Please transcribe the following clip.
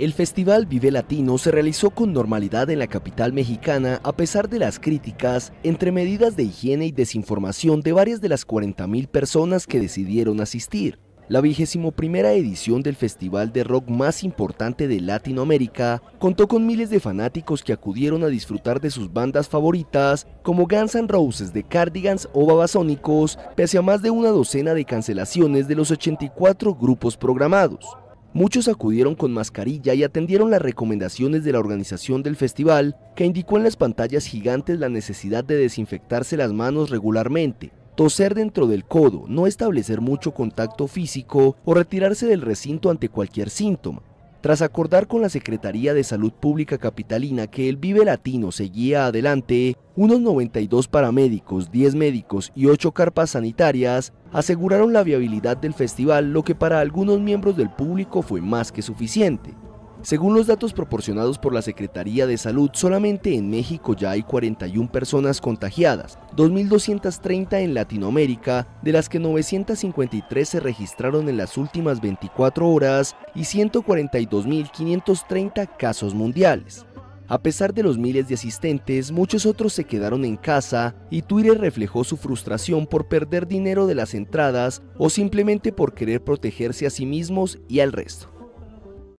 El festival Vive Latino se realizó con normalidad en la capital mexicana a pesar de las críticas entre medidas de higiene y desinformación de varias de las 40.000 personas que decidieron asistir. La vigésimo primera edición del festival de rock más importante de Latinoamérica contó con miles de fanáticos que acudieron a disfrutar de sus bandas favoritas como Guns N' Roses, de Cardigans o Babasónicos, pese a más de una docena de cancelaciones de los 84 grupos programados. Muchos acudieron con mascarilla y atendieron las recomendaciones de la organización del festival, que indicó en las pantallas gigantes la necesidad de desinfectarse las manos regularmente, toser dentro del codo, no establecer mucho contacto físico o retirarse del recinto ante cualquier síntoma. Tras acordar con la Secretaría de Salud Pública Capitalina que el Vive Latino seguía adelante, unos 92 paramédicos, 10 médicos y 8 carpas sanitarias aseguraron la viabilidad del festival, lo que para algunos miembros del público fue más que suficiente. Según los datos proporcionados por la Secretaría de Salud, solamente en México ya hay 41 personas contagiadas, 2.230 en Latinoamérica, de las que 953 se registraron en las últimas 24 horas y 142.530 casos mundiales. A pesar de los miles de asistentes, muchos otros se quedaron en casa y Twitter reflejó su frustración por perder dinero de las entradas o simplemente por querer protegerse a sí mismos y al resto.